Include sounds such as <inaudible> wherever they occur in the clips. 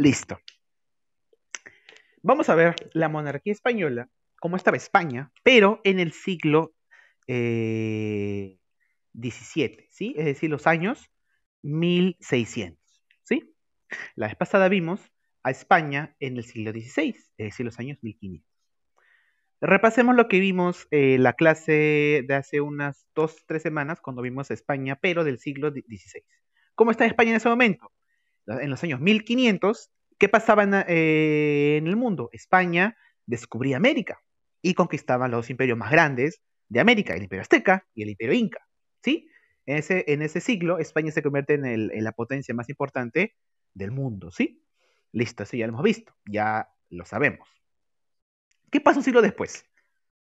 Listo. Vamos a ver la monarquía española, cómo estaba España, pero en el siglo XVII, eh, ¿sí? Es decir, los años 1600, ¿sí? La vez pasada vimos a España en el siglo XVI, es decir, los años 1500. Repasemos lo que vimos en eh, la clase de hace unas dos, tres semanas, cuando vimos a España, pero del siglo XVI. ¿Cómo está España en ese momento? En los años 1500 ¿Qué pasaba eh, en, el mundo? España descubría América y conquistaba los imperios más grandes de América, el imperio azteca y el imperio inca. ¿sí? En, ese, siglo, España se convierte en, la potencia más importante del mundo. ¿sí? Listo, eso ya lo hemos visto, ya lo sabemos. ¿Qué pasa un siglo después?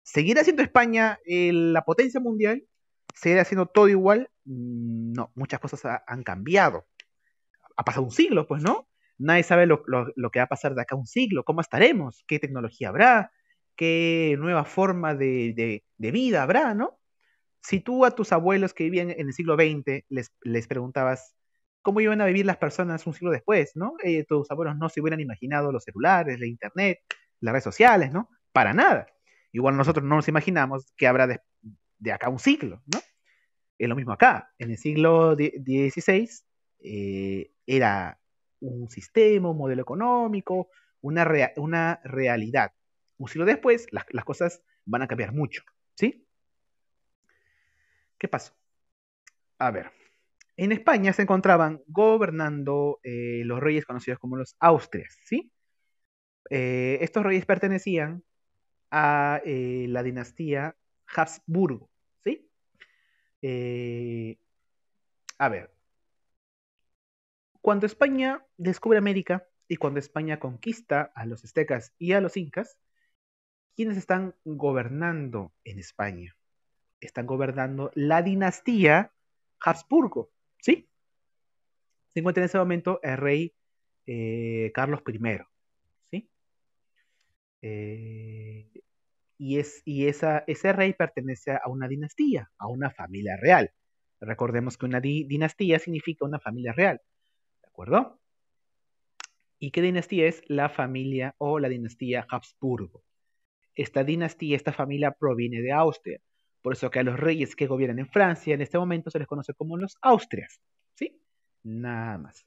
¿Seguirá siendo España eh, la potencia mundial? ¿Seguirá siendo todo igual? Mm, no, muchas cosas han cambiado. Ha pasado un siglo, pues, ¿no? Nadie sabe lo, que va a pasar de acá a un siglo, cómo estaremos, qué tecnología habrá, qué nueva forma de, vida habrá, ¿no? Si tú a tus abuelos que vivían en el siglo XX les, preguntabas cómo iban a vivir las personas un siglo después, ¿no? Eh, tus abuelos no se hubieran imaginado los celulares, la internet, las redes sociales, ¿no? Para nada. Igual nosotros no nos imaginamos que habrá de, acá un siglo, ¿no? Es lo mismo acá. En el siglo XVI eh, era un sistema, un modelo económico, una, una realidad. Un siglo después, las, cosas van a cambiar mucho, ¿sí? ¿Qué pasó? A ver, en España se encontraban gobernando eh, los reyes conocidos como los Austrias, ¿sí? Eh, estos reyes pertenecían a eh, la dinastía Habsburgo, ¿sí? a ver, cuando España descubre América y cuando España conquista a los aztecas y a los incas, ¿quiénes están gobernando en España? Están gobernando la dinastía Habsburgo, ¿sí? Se encuentra en ese momento el rey eh, Carlos I, ¿sí? Eh, y, ese rey pertenece a una dinastía, a una familia real. Recordemos que una dinastía significa una familia real acuerdo? ¿Y qué dinastía es? La familia o la dinastía Habsburgo. Esta dinastía, esta familia proviene de Austria. Por eso que a los reyes que gobiernan en Francia en este momento se les conoce como los Austrias. ¿Sí? Nada más.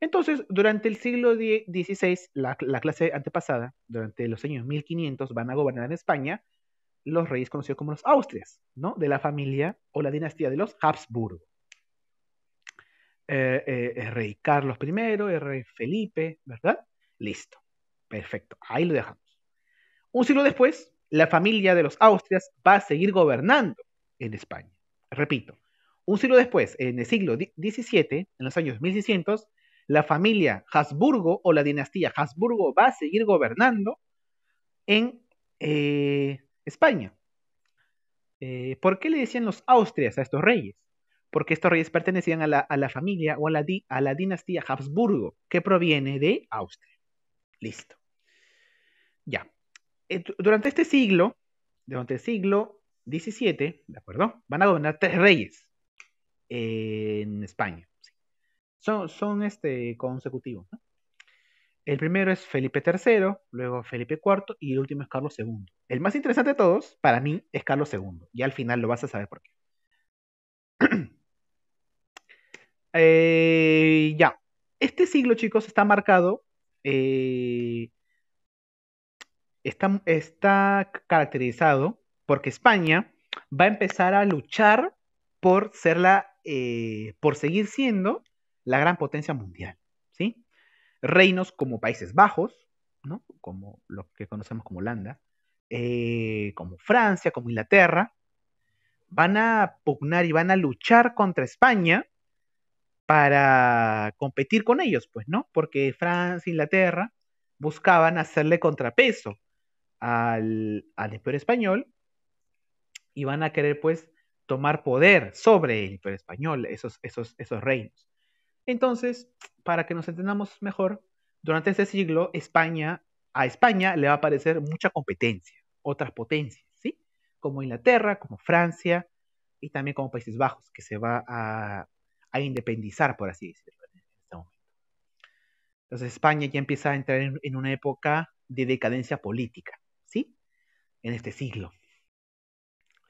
Entonces, durante el siglo XVI, la, la clase antepasada, durante los años 1500, van a gobernar en España los reyes conocidos como los Austrias, ¿no? De la familia o la dinastía de los Habsburgo. Eh, eh, rey Carlos I, el rey Felipe, ¿verdad? Listo, perfecto, ahí lo dejamos. Un siglo después, la familia de los Austrias va a seguir gobernando en España. Repito, un siglo después, en el siglo XVII, en los años 1600, la familia Habsburgo o la dinastía Habsburgo va a seguir gobernando en eh, España. ¿Por qué le decían los Austrias a estos reyes? porque estos reyes pertenecían a la, familia o a la, a la dinastía Habsburgo, que proviene de Austria. Listo. Ya. Eh, durante este siglo, durante el siglo XVII, ¿de acuerdo? Van a gobernar tres reyes eh, en España. Son, son este, consecutivos. El primero es Felipe III, luego Felipe IV y el último es Carlos II. El más interesante de todos, para mí, es Carlos II. Y al final lo vas a saber por qué. <clears throat> Eh, ya. Este siglo, chicos, está marcado. Eh, está, está caracterizado porque España va a empezar a luchar por ser la, eh, por seguir siendo la gran potencia mundial, ¿sí? Reinos como Países Bajos, ¿no? Como lo que conocemos como Holanda, como Francia, como Inglaterra, van a pugnar y van a luchar contra España para competir con ellos, pues, ¿no? Porque Francia, Inglaterra buscaban hacerle contrapeso al, imperio español y van a querer, pues, tomar poder sobre el imperio español, esos, esos, esos reinos. Entonces, para que nos entendamos mejor, durante ese siglo España, a España le va a aparecer mucha competencia, otras potencias, ¿sí? Como Inglaterra, como Francia y también como Países Bajos, que se va a a independizar, por así decirlo, en este Entonces España ya empieza a entrar en, una época de decadencia política, ¿sí? En este siglo.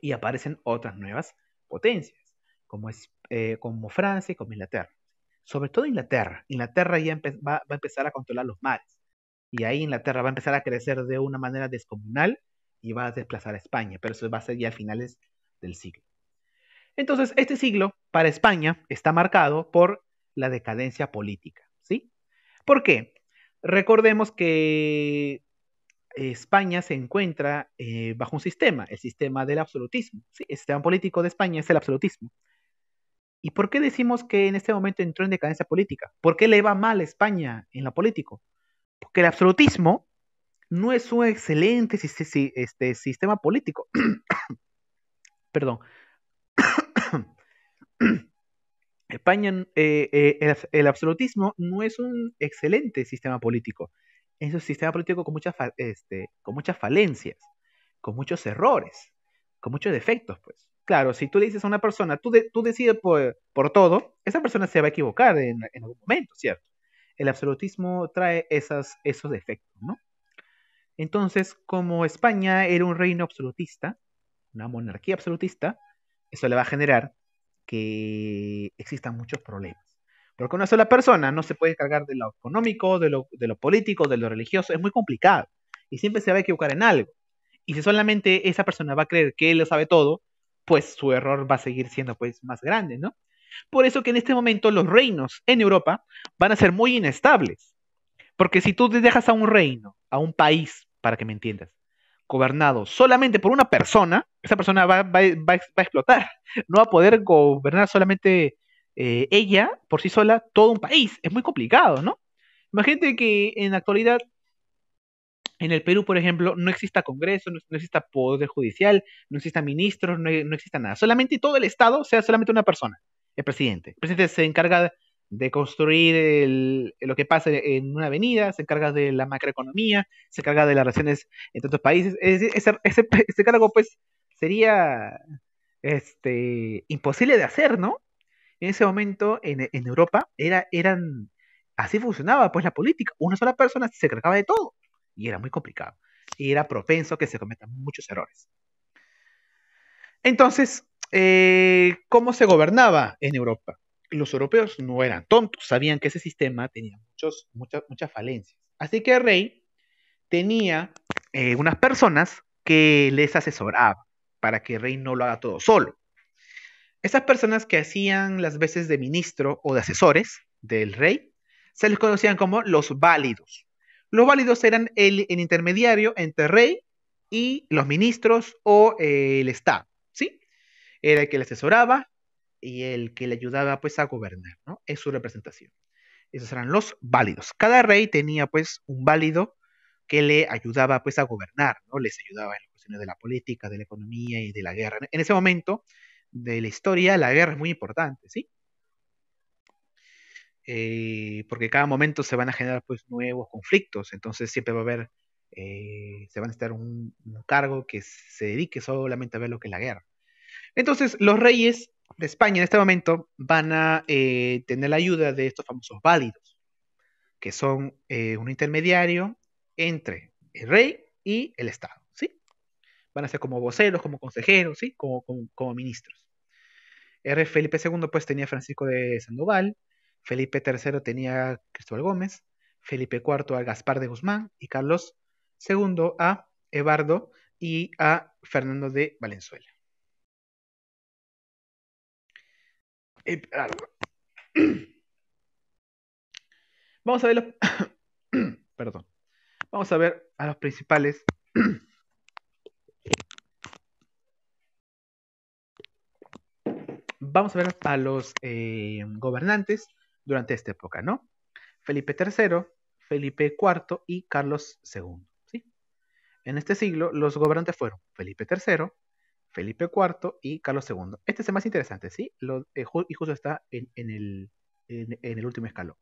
Y aparecen otras nuevas potencias, como, es, eh, como Francia y como Inglaterra. Sobre todo Inglaterra. Inglaterra ya va, va a empezar a controlar los mares. Y ahí Inglaterra va a empezar a crecer de una manera descomunal y va a desplazar a España, pero eso va a ser ya a finales del siglo. Entonces, este siglo para España está marcado por la decadencia política, ¿sí? ¿Por qué? Recordemos que España se encuentra eh, bajo un sistema, el sistema del absolutismo. ¿sí? El sistema político de España es el absolutismo. ¿Y por qué decimos que en este momento entró en decadencia política? ¿Por qué le va mal a España en lo político? Porque el absolutismo no es un excelente este, sistema político. <coughs> Perdón, <clears throat> España, eh, eh, el, absolutismo no es un excelente sistema político. Es un sistema político este, con muchas, falencias, con muchos errores, con muchos defectos, pues. Claro, si tú le dices a una persona, tú, decides por, todo, esa persona se va a equivocar en, algún momento, ¿cierto? El absolutismo trae esos defectos, ¿no? Entonces, como España era un reino absolutista, una monarquía absolutista, eso le va a generar que existan muchos problemas. Porque una sola persona no se puede cargar de lo económico, de lo, político, de lo religioso, es muy complicado. Y siempre se va a equivocar en algo. Y si solamente esa persona va a creer que él lo sabe todo, pues su error va a seguir siendo pues más grande, ¿no? Por eso que en este momento los reinos en Europa van a ser muy inestables. Porque si tú te dejas a un reino, a un país, para que me entiendas, gobernado solamente por una persona, esa persona va, a explotar. No va a poder gobernar solamente eh, ella por sí sola todo un país. Es muy complicado, ¿no? Imagínate que en la actualidad, en el Perú, por ejemplo, no exista Congreso, no, exista Poder Judicial, no exista ministros, no, exista nada. Solamente todo el Estado sea solamente una persona, el presidente. El presidente se encarga de de construir lo que pasa en una avenida, se encarga de la macroeconomía, se encarga de las relaciones entre otros países. <laughs> ese, cargo, pues, sería este, imposible de hacer, ¿no? En ese momento, en, Europa, era, eran, así funcionaba, pues, la política. Una sola persona se encargaba de todo y era muy complicado. Y era propenso a que se cometan muchos errores. Entonces, eh, ¿cómo se gobernaba en Europa? los europeos no eran tontos, sabían que ese sistema tenía muchos, muchas, muchas falencias. Así que el Rey tenía eh, unas personas que les asesoraban para que el Rey no lo haga todo solo. Esas personas que hacían las veces de ministro o de asesores del rey se les conocían como los válidos. Los válidos eran el, intermediario entre el rey y los ministros o eh, el Estado. ¿sí? Era el que le asesoraba y el que le ayudaba pues a gobernar, ¿no? Es su representación. Esos eran los válidos. Cada rey tenía pues un válido que le ayudaba pues a gobernar, ¿no? Les ayudaba en las cuestiones de la política, de la economía y de la guerra. En ese momento de la historia, la guerra es muy importante, ¿sí? Eh, porque cada momento se van a generar pues nuevos conflictos, entonces siempre va a haber, eh, se van a estar un, cargo que se dedique solamente a ver lo que es la guerra. Entonces los reyes de España en este momento van a eh, tener la ayuda de estos famosos válidos, que son eh, un intermediario entre el rey y el Estado, ¿sí? Van a ser como voceros, como consejeros, ¿sí? Como, ministros. Felipe II, pues, tenía Francisco de Sandoval, Felipe III tenía Cristóbal Gómez, Felipe IV a Gaspar de Guzmán y Carlos II a Ebardo y a Fernando de Valenzuela. <clears throat> Vamos a ver <clears throat> Perdón. Vamos a ver a los principales. <clears throat> Vamos a ver a los eh, gobernantes durante esta época, ¿no? Felipe III, Felipe IV y Carlos II. En este siglo, los gobernantes fueron Felipe III, Felipe IV y Carlos II. Este es el más interesante, ¿sí? Eh, y justo está en, el, último escalón.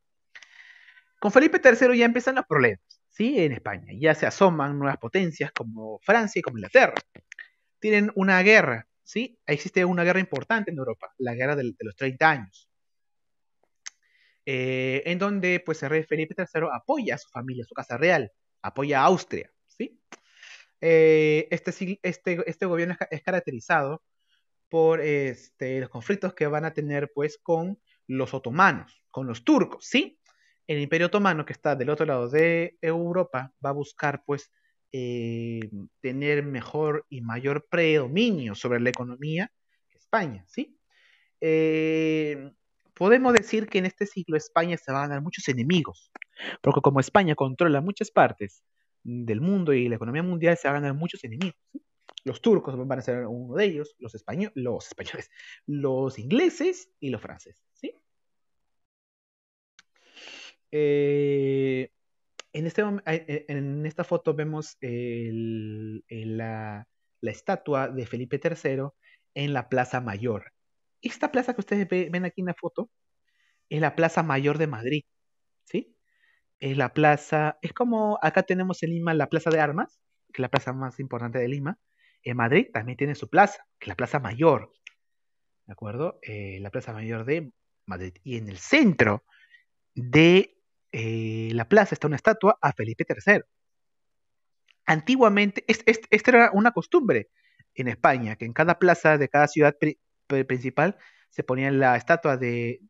Con Felipe III ya empiezan los problemas, ¿sí? En España. Ya se asoman nuevas potencias como Francia y como Inglaterra. Tienen una guerra, ¿sí? Existe una guerra importante en Europa, la guerra de los 30 años. Eh, en donde pues el rey Felipe III apoya a su familia, a su casa real, apoya a Austria, eh, este, este, este gobierno es, caracterizado por este, los conflictos que van a tener pues con los otomanos, con los turcos, ¿sí? El imperio otomano que está del otro lado de Europa va a buscar pues eh, tener mejor y mayor predominio sobre la economía que España, ¿sí? Eh, podemos decir que en este siglo España se van a ganar muchos enemigos, porque como España controla muchas partes del mundo y la economía mundial se van a ganar muchos enemigos. Los turcos van a ser uno de ellos, los, los españoles, los ingleses y los franceses. ¿sí? Eh, en, este, eh, eh, en esta foto vemos la, la, estatua de Felipe III en la Plaza Mayor. Esta plaza que ustedes ven aquí en la foto es la Plaza Mayor de Madrid es la plaza, es como acá tenemos en Lima la Plaza de Armas, que es la plaza más importante de Lima. En Madrid también tiene su plaza, que es la Plaza Mayor, ¿de acuerdo? Eh, la Plaza Mayor de Madrid. Y en el centro de eh, la plaza está una estatua a Felipe III. Antiguamente, esta era una costumbre en España, que en cada plaza de cada ciudad principal se ponía la estatua de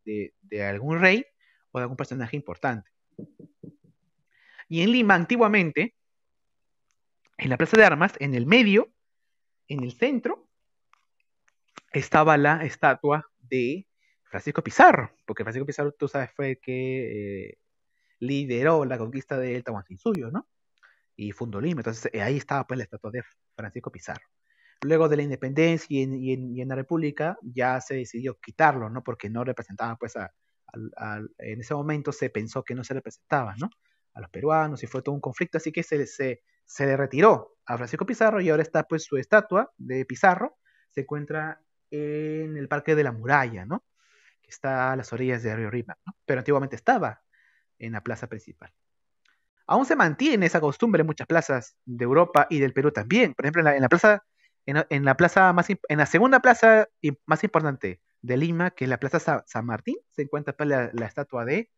algún rey o de algún personaje importante. Y en Lima, antiguamente, en la Plaza de Armas, en el medio, en el centro, estaba la estatua de Francisco Pizarro, porque Francisco Pizarro, tú sabes, fue el que eh, lideró la conquista del Tahuantinsuyo, ¿no? Y fundó Lima, entonces eh, ahí estaba pues la estatua de Francisco Pizarro. Luego de la independencia y en, la República ya se decidió quitarlo, ¿no? Porque no representaba pues en ese momento se pensó que no se representaba, ¿no? a los peruanos y fue todo un conflicto, así que se, se, retiró a Francisco Pizarro y ahora está pues su estatua de Pizarro, se encuentra en el Parque de la Muralla, ¿no? Que está a las orillas del río Rímac, ¿no? Pero antiguamente estaba en la plaza principal. Aún se mantiene esa costumbre en muchas plazas de Europa y del Perú también. Por ejemplo, en la, plaza, en, la plaza más, en la segunda plaza más importante de Lima, que es la plaza San Martín, se encuentra pues, la, la estatua de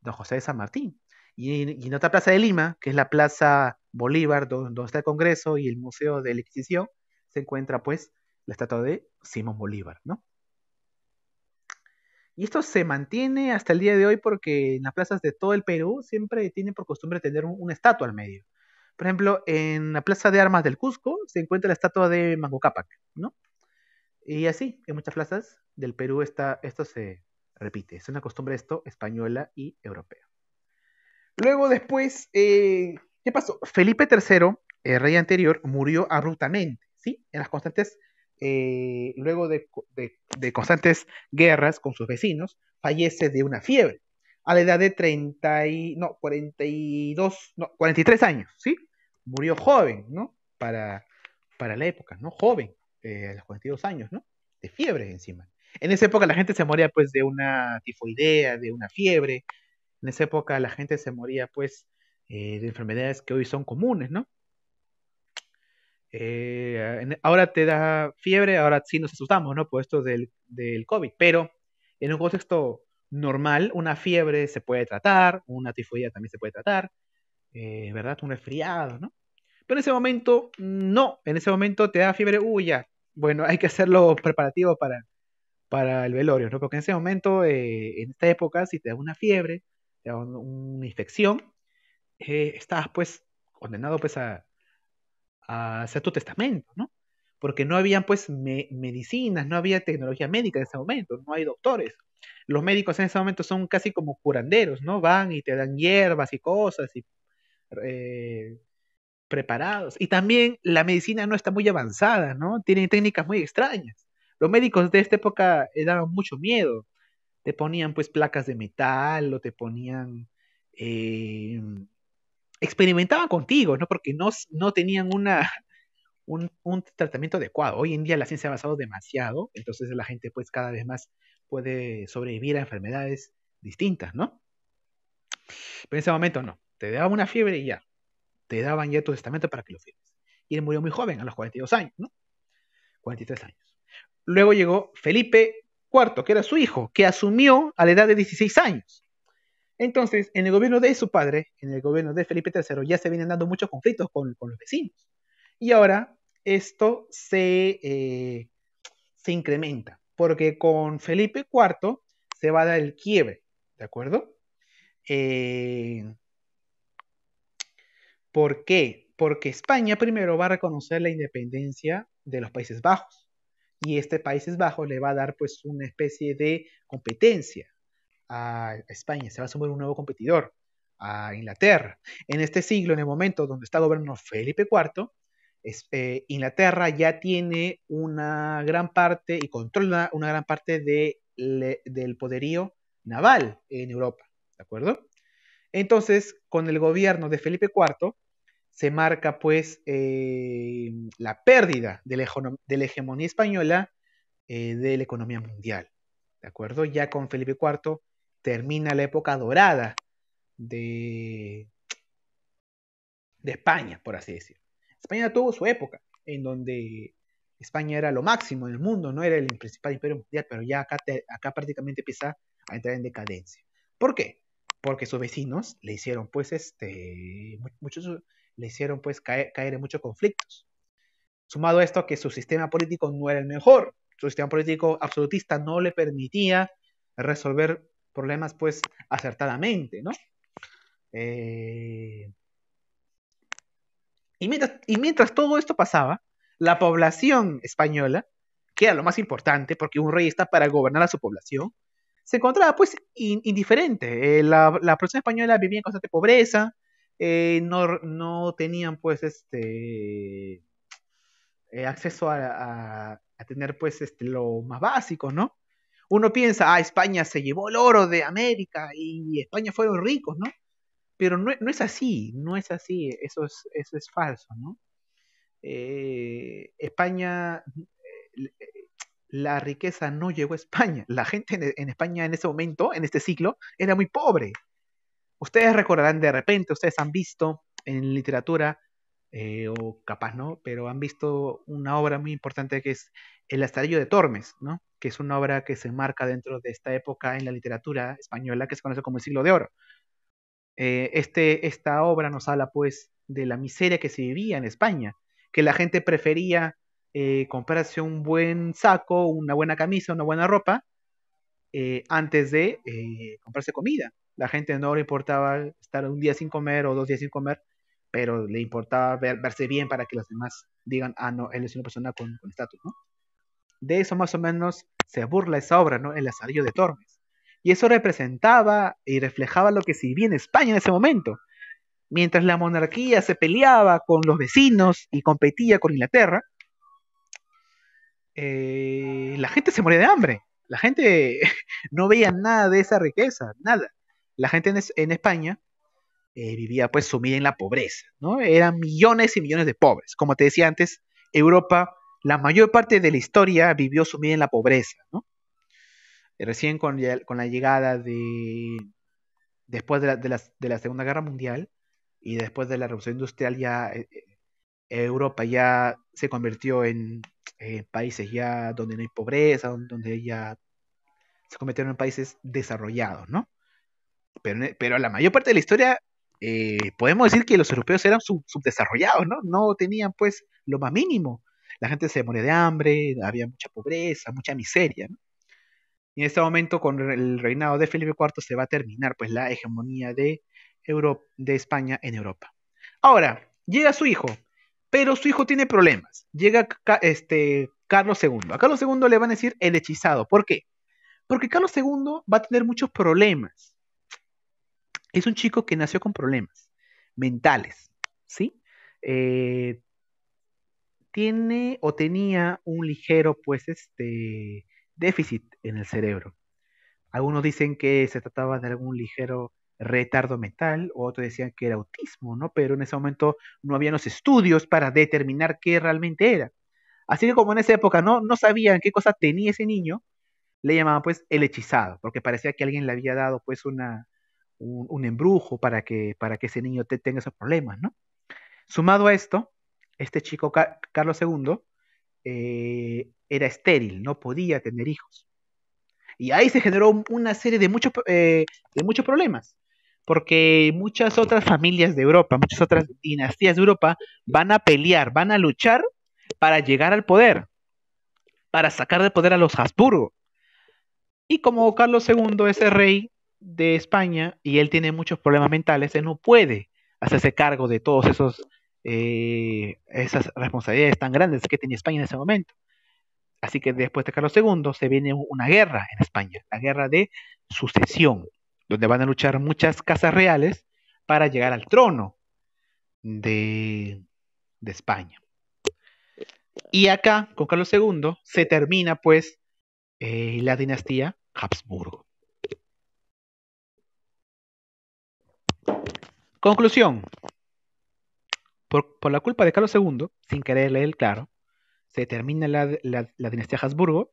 Don José de San Martín, y, en otra plaza de Lima, que es la Plaza Bolívar, donde, está el Congreso y el Museo de la Inquisición, se encuentra pues la estatua de Simón Bolívar, ¿no? Y esto se mantiene hasta el día de hoy porque en las plazas de todo el Perú siempre tienen por costumbre tener una estatua al medio. Por ejemplo, en la Plaza de Armas del Cusco se encuentra la estatua de Mango Cápac, ¿no? Y así, en muchas plazas del Perú esto se repite. Es una costumbre esto española y europea. Luego después, eh, ¿qué pasó? Felipe III, el rey anterior, murió abruptamente, ¿sí? En las constantes, eh, luego de, constantes guerras con sus vecinos, fallece de una fiebre a la edad de 30 y, no, 42, no, 43 años, ¿sí? Murió joven, ¿no? Para, para la época, ¿no? Joven, eh, a los 42 años, ¿no? De fiebre encima. En esa época la gente se moría pues de una tifoidea, de una fiebre, en esa época la gente se moría pues eh, de enfermedades que hoy son comunes, ¿no? Eh, ahora te da fiebre, ahora sí nos asustamos, ¿no? Por esto del, COVID, pero en un contexto normal, una fiebre se puede tratar, una tifoidea también se puede tratar, eh, ¿verdad? Un resfriado, ¿no? Pero en ese momento, no, en ese momento te da fiebre, uy, ya, bueno, hay que hacer los preparativos para, para el velorio, ¿no? Porque en ese momento, en esta época, si te da una fiebre, una infección, eh, estás pues condenado pues a, hacer tu testamento, ¿no? Porque no habían pues medicinas, no había tecnología médica en ese momento, no hay doctores. Los médicos en ese momento son casi como curanderos, ¿no? Van y te dan hierbas y cosas y eh, preparados. Y también la medicina no está muy avanzada, ¿no? Tienen técnicas muy extrañas. Los médicos de esta época daban mucho miedo te ponían pues placas de metal o te ponían... Eh, experimentaban contigo, ¿no? Porque no, no tenían una, <laughs> un, un, tratamiento adecuado. Hoy en día la ciencia ha avanzado demasiado, entonces la gente pues cada vez más puede sobrevivir a enfermedades distintas, ¿no? Pero en ese momento no, te daban una fiebre y ya, te daban ya tu testamento para que lo firmes. Y él murió muy joven, a los 42 años, ¿no? 43 años. Luego llegó Felipe Cuarto, que era su hijo, que asumió a la edad de 16 años. Entonces, en el gobierno de su padre, en el gobierno de Felipe III, ya se vienen dando muchos conflictos con, los vecinos. Y ahora esto se, eh, se incrementa, porque con Felipe IV se va a dar el quiebre, ¿de acuerdo? Eh, ¿Por qué? Porque España primero va a reconocer la independencia de los Países Bajos y este Países Bajos le va a dar pues una especie de competencia a España, se va a sumar un nuevo competidor a Inglaterra. En este siglo, en el momento donde está gobernando Felipe IV, eh, Inglaterra ya tiene una gran parte y controla una gran parte del poderío naval en Europa, ¿de acuerdo? Entonces, con el gobierno de Felipe IV, se marca pues eh, la pérdida de la, hegemonía española eh, de la economía mundial. ¿De acuerdo? Ya con Felipe IV termina la época dorada de, de España, por así decir. España tuvo su época en donde España era lo máximo en el mundo, no era el principal imperio mundial, pero ya acá, acá prácticamente empieza a entrar en decadencia. ¿Por qué? Porque sus vecinos le hicieron pues este muchos le hicieron pues caer, caer en muchos conflictos. Sumado a esto que su sistema político no era el mejor, su sistema político absolutista no le permitía resolver problemas pues acertadamente, ¿no? Eh, y, mientras, y mientras todo esto pasaba, la población española, que era lo más importante, porque un rey está para gobernar a su población, se encontraba pues indiferente. Eh, la, la población española vivía en constante pobreza, eh, no, no, tenían pues este eh, acceso a, tener pues este lo más básico, ¿no? Uno piensa, ah, España se llevó el oro de América y España fueron ricos, ¿no? Pero no, es así, no es así, eso es, eso es falso, ¿no? Eh, España, la riqueza no llegó a España, la gente en, en España en ese momento, en este ciclo, era muy pobre, Ustedes recordarán de repente, ustedes han visto en literatura, eh, o capaz no, pero han visto una obra muy importante que es El Astarillo de Tormes, que es una obra que se marca dentro de esta época en la literatura española que se conoce como el siglo de oro. Eh, este, esta obra nos habla pues de la miseria que se vivía en España, que la gente prefería eh, comprarse un buen saco, una buena camisa, una buena ropa, antes de comprarse comida. La gente no le importaba estar un día sin comer o dos días sin comer, pero le importaba verse bien para que los demás digan, ah, no, él es una persona con estatus, ¿no? De eso más o menos se burla esa obra, ¿no? El Lazarillo de Tormes. Y eso representaba y reflejaba lo que se vivía España en ese momento. Mientras la monarquía se peleaba con los vecinos y competía con Inglaterra, eh, la gente se moría de hambre. La gente <laughs> no veía nada de esa riqueza, nada la gente en, España eh, vivía pues sumida en la pobreza, ¿no? Eran millones y millones de pobres. Como te decía antes, Europa, la mayor parte de la historia vivió sumida en la pobreza, ¿no? Eh, recién con, la llegada de, después de la, Segunda Guerra Mundial y después de la Revolución Industrial ya eh, Europa ya se convirtió en países ya donde no hay pobreza, donde ya se convirtieron en países desarrollados, ¿no? Pero, la mayor parte de la historia eh, podemos decir que los europeos eran subdesarrollados, ¿no? No tenían pues lo más mínimo. La gente se moría de hambre, había mucha pobreza, mucha miseria, Y en este momento, con el reinado de Felipe IV, se va a terminar pues la hegemonía de, de España en Europa. Ahora, llega su hijo, pero su hijo tiene problemas. Llega este, Carlos II. A Carlos II le van a decir el hechizado. ¿Por qué? Porque Carlos II va a tener muchos problemas es un chico que nació con problemas mentales, ¿sí? Eh, tiene o tenía un ligero, pues, este déficit en el cerebro. Algunos dicen que se trataba de algún ligero retardo mental, otros decían que era autismo, ¿no? Pero en ese momento no habían los estudios para determinar qué realmente era. Así que como en esa época no, no sabían qué cosa tenía ese niño, le llamaban pues el hechizado, porque parecía que alguien le había dado pues una, un, embrujo para que, para que ese niño te, tenga esos problemas, ¿no? Sumado a esto, este chico, Carlos II, eh, era estéril, no podía tener hijos. Y ahí se generó una serie de, eh, de muchos problemas, porque muchas otras familias de Europa, muchas otras dinastías de Europa van a pelear, van a luchar para llegar al poder, para sacar del poder a los Habsburgo. Y como Carlos II, ese rey, de España y él tiene muchos problemas mentales, él no puede hacerse cargo de todos esos eh, esas responsabilidades tan grandes que tenía España en ese momento. Así que después de Carlos II se viene una guerra en España, la guerra de sucesión, donde van a luchar muchas casas reales para llegar al trono de, España. Y acá, con Carlos II, se termina pues eh, la dinastía Habsburgo. Conclusión. Por, la culpa de Carlos II, sin querer leer claro, se termina la, dinastía Habsburgo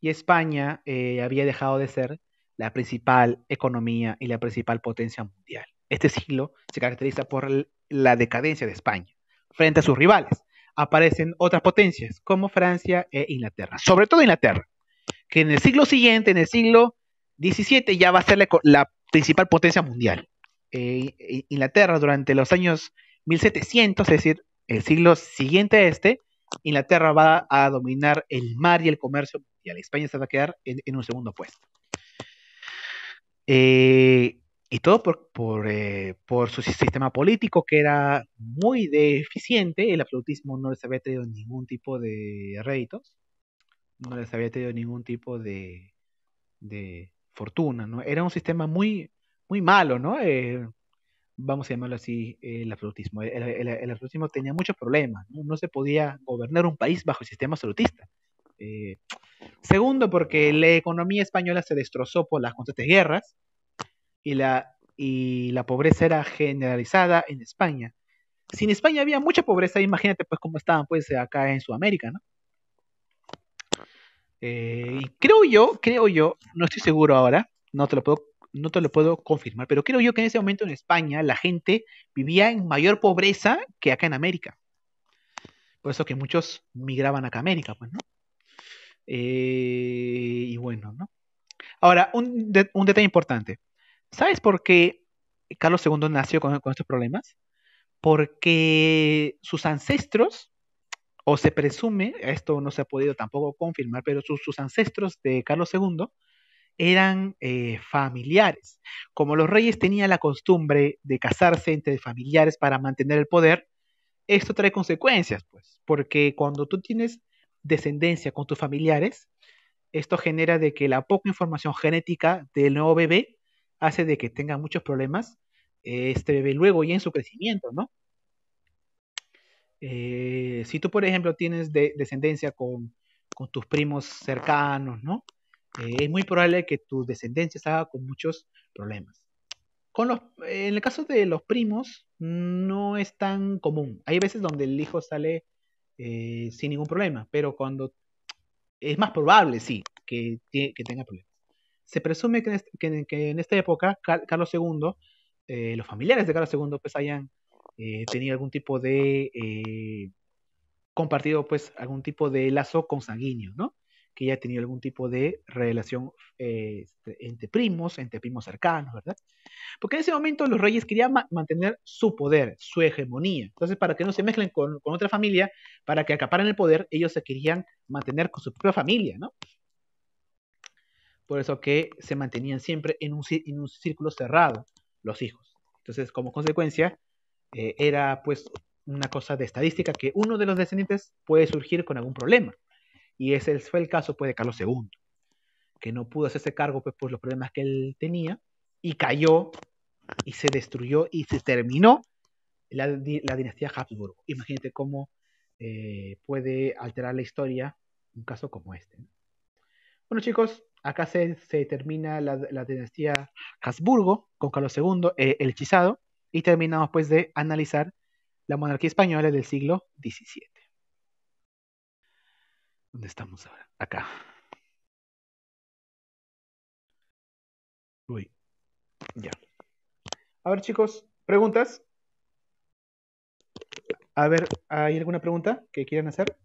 y España eh, había dejado de ser la principal economía y la principal potencia mundial. Este siglo se caracteriza por la decadencia de España frente a sus rivales. Aparecen otras potencias como Francia e Inglaterra, sobre todo Inglaterra, que en el siglo siguiente, en el siglo XVII, ya va a ser la principal potencia mundial. Eh, Inglaterra durante los años 1700, es decir, el siglo siguiente a este, Inglaterra va a dominar el mar y el comercio y mundial. España se va a quedar en, un segundo puesto. Eh, y todo eh, por, su sistema político que era muy deficiente. El absolutismo no les había tenido ningún tipo de réditos, no les había tenido ningún tipo de, fortuna. Era un sistema muy, muy malo, ¿no? Eh, vamos a llamarlo así, el absolutismo. El, absolutismo tenía muchos problemas, ¿no? se podía gobernar un país bajo el sistema absolutista. Eh, segundo, porque la economía española se destrozó por las constantes guerras y la, y la pobreza era generalizada en España. Si en España había mucha pobreza, imagínate pues cómo estaban pues acá en Sudamérica, ¿no? Eh, y creo yo, creo yo, no estoy seguro ahora, no te lo puedo no te lo puedo confirmar, pero creo yo que en ese momento en España la gente vivía en mayor pobreza que acá en América. Por eso que muchos migraban acá a América, pues, ¿no? Eh, y bueno, ¿no? Ahora, un, un, detalle importante. ¿Sabes por qué Carlos II nació con, estos problemas? Porque sus ancestros, o se presume, esto no se ha podido tampoco confirmar, pero sus ancestros de Carlos II eran eh, familiares. Como los reyes tenían la costumbre de casarse entre familiares para mantener el poder, esto trae consecuencias, pues, porque cuando tú tienes descendencia con tus familiares, esto genera de que la poca información genética del nuevo bebé hace de que tenga muchos problemas eh, este bebé luego y en su crecimiento, ¿no? Eh, si tú, por ejemplo, tienes de descendencia con, con, tus primos cercanos, ¿no? Eh, es muy probable que tu descendencia salga con muchos problemas. Con los, eh, en el caso de los primos, no es tan común. Hay veces donde el hijo sale eh, sin ningún problema, pero cuando es más probable, sí, que, tenga problemas. Se presume que en, esta época, Carlos II, los familiares de Carlos II, pues hayan tenido algún tipo de compartido pues algún tipo de lazo consanguíneo, ¿no? que ya tenía algún tipo de relación eh, este, entre primos, entre primos cercanos, ¿verdad? Porque en ese momento los reyes querían mantener su poder, su hegemonía. Entonces, para que no se mezclen con, otra familia, para que acaparen el poder, ellos se querían mantener con su propia familia, ¿no? Por eso que se mantenían siempre en un, círculo cerrado los hijos. Entonces, como consecuencia, eh, era pues una cosa de estadística que uno de los descendientes puede surgir con algún problema. Y ese fue el caso pues, de Carlos II, que no pudo hacerse cargo pues, por los problemas que él tenía y cayó y se destruyó y se terminó la, dinastía Habsburgo. Imagínate cómo eh, puede alterar la historia un caso como este. Bueno chicos, acá se, termina la, dinastía Habsburgo con Carlos II, eh, el hechizado, y terminamos pues de analizar la monarquía española del siglo XVII. ¿Dónde estamos ahora? Acá. Uy. Ya. A ver, chicos, preguntas. A ver, ¿hay alguna pregunta que quieran hacer?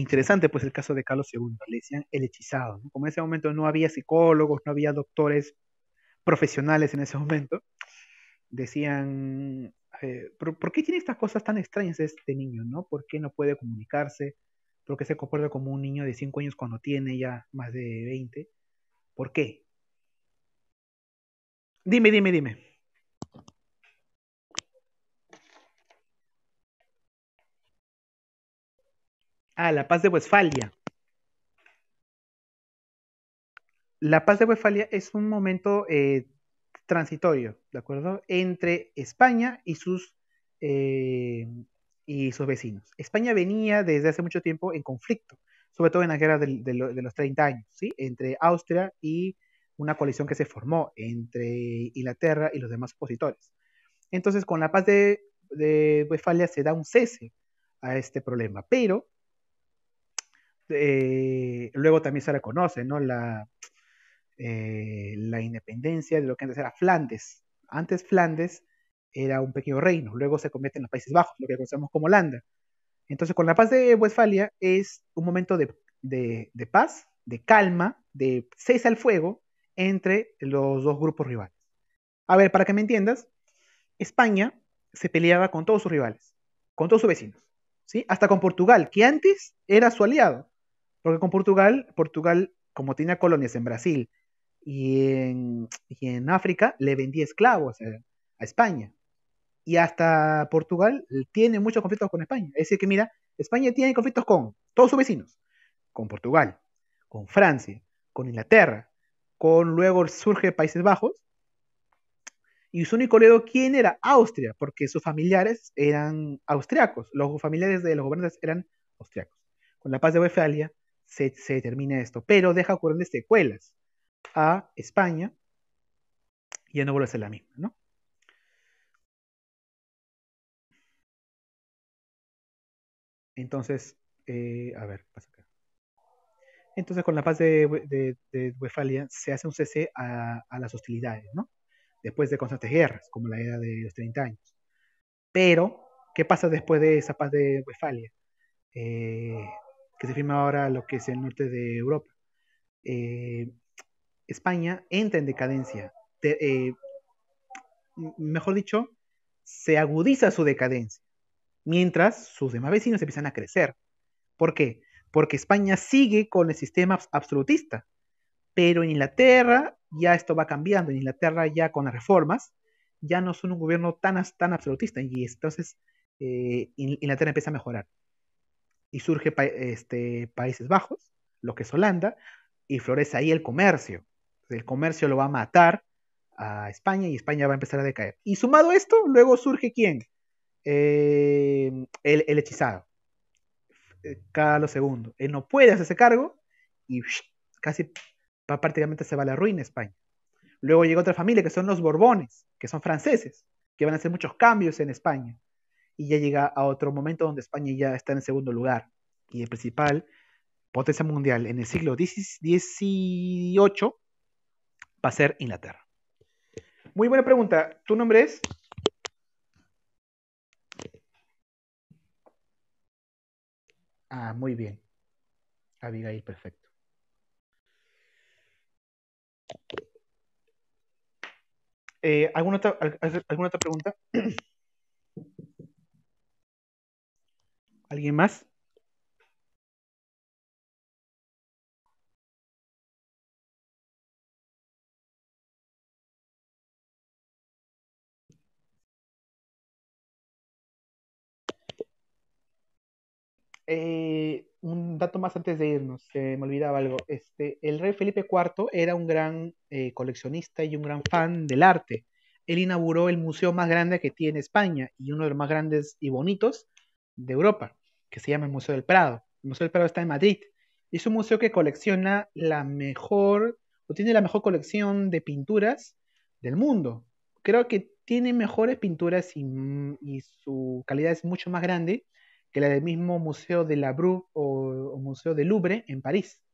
interesante pues el caso de Carlos II, le decían el hechizado, como en ese momento no había psicólogos, no había doctores profesionales en ese <laughs> momento, decían, eh, ¿por, qué tiene estas cosas tan extrañas este niño? ¿no? ¿Por qué no puede comunicarse? ¿Por qué se comporta como un niño de 5 años cuando tiene ya más de 20? ¿Por qué? Dime, dime, dime. Ah, la paz de Westfalia. La paz de Westfalia es un momento eh, transitorio, ¿de acuerdo? Entre España y sus, eh, y sus vecinos. España venía desde hace mucho tiempo en conflicto, sobre todo en la guerra de, los 30 años, ¿sí? Entre Austria y una coalición que se formó entre Inglaterra y los demás opositores. Entonces, con la paz de, de Westfalia se da un cese a este problema, pero eh, luego también se conoce ¿no? La, eh, la independencia de lo que antes era Flandes. Antes Flandes era un pequeño reino, luego se convierte en los Países Bajos, lo que conocemos como Holanda. Entonces, con la paz de Westfalia es un momento de, de, paz, de calma, de cese al fuego entre los dos grupos rivales. A ver, para que me entiendas, España se peleaba con todos sus rivales, con todos sus vecinos, ¿sí? Hasta con Portugal, que antes era su aliado. Porque con Portugal, Portugal, como tenía colonias en Brasil y en, en África, le vendía esclavos a, España. Y hasta Portugal tiene muchos conflictos con España. Es decir, que mira, España tiene conflictos con todos sus vecinos, con Portugal, con Francia, con Inglaterra, con luego surge Países Bajos. Y su único aliado, ¿quién era? Austria, porque sus familiares eran austriacos, los familiares de los gobernantes eran austriacos. Con la paz de Westfalia, se, termina esto, pero deja de secuelas a España y ya no vuelve a ser la misma, ¿no? Entonces, eh, a ver, pasa acá. Entonces, con la paz de, de, se hace un cese a, las hostilidades, ¿no? Después de constantes guerras, como la era de los 30 años. Pero, ¿qué pasa después de esa paz de Westfalia? Eh, que se firma ahora lo que es el norte de Europa. Eh, España entra en decadencia. Eh, mejor dicho, se agudiza su decadencia, mientras sus demás vecinos empiezan a crecer. ¿Por qué? Porque España sigue con el sistema absolutista, pero en Inglaterra ya esto va cambiando. En Inglaterra ya con las reformas ya no son un gobierno tan, absolutista y entonces eh, Inglaterra empieza a mejorar y surge este, Países Bajos, lo que es Holanda, y florece ahí el comercio. El comercio lo va a matar a España y España va a empezar a decaer. Y sumado esto, luego surge quién? Eh, el, el, hechizado, eh, Carlos II. Él no puede hacerse cargo y casi prácticamente se va a la ruina España. Luego llega otra familia que son los Borbones, que son franceses, que van a hacer muchos cambios en España y ya llega a otro momento donde España ya está en segundo lugar y el principal potencia mundial en el siglo XVIII va a ser Inglaterra. Muy buena pregunta. ¿Tu nombre es? Ah, muy bien. Abigail, perfecto. Eh, ¿alguna, otra, ¿Alguna otra pregunta? <clears throat> ¿Alguien más? Eh, un dato más antes de irnos, me olvidaba algo. Este, el rey Felipe IV era un gran eh, coleccionista y un gran fan del arte. Él inauguró el museo más grande que tiene España y uno de los más grandes y bonitos de Europa, que se llama el Museo del Prado. El Museo del Prado está en Madrid. Es un museo que colecciona la mejor, o tiene la mejor colección de pinturas del mundo. Creo que tiene mejores pinturas y, su calidad es mucho más grande que la del mismo Museo de la Bru o, o Museo del Louvre en París.